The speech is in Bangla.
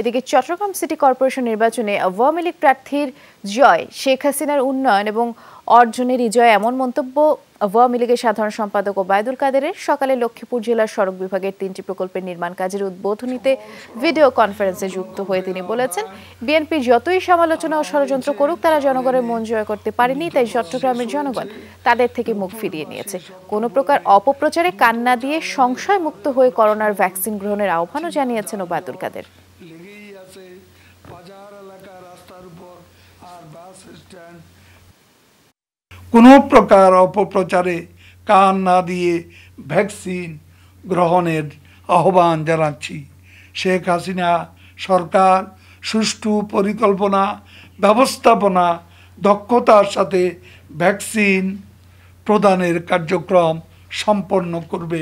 এদিকে চট্টগ্রাম সিটি কর্পোরেশন নির্বাচনে আওয়ামী লীগ প্রার্থীর জয় শেখ হাসিনার উন্নয়ন এবং অর্জনের জয় এমন মন্তব্য আওয়ামী লীগের সাধারণ সম্পাদক ওবায়দুল কাদেরের সকালে লক্ষ্মীপুর জেলার সড়ক বিভাগের তিনটি প্রকল্পের নির্মাণ কাজের উদ্বোধনীতে ভিডিও কনফারেন্সে যুক্ত হয়ে তিনি বলেছেন বিএনপি যতই সমালোচনা ও ষড়যন্ত্র করুক তারা জনগণের মন জয় করতে পারেনি তাই চট্টগ্রামের জনগণ তাদের থেকে মুখ ফিরিয়ে নিয়েছে কোনো প্রকার অপপ্রচারে কান্না দিয়ে সংশয় মুক্ত হয়ে করোনার ভ্যাকসিন গ্রহণের আহ্বানও জানিয়েছেন ওবায়দুল কাদের আছে বাজার এলাকা রাস্তার উপর আর বাস স্ট্যান্ড কোনো প্রকার অপপ্রচারে কান না দিয়ে ভ্যাকসিন গ্রহণের আহ্বান জানাচ্ছি শেখ হাসিনা সরকার সুষ্ঠু পরিকল্পনা ব্যবস্থাপনা দক্ষতার সাথে ভ্যাকসিন প্রদানের কার্যক্রম সম্পন্ন করবে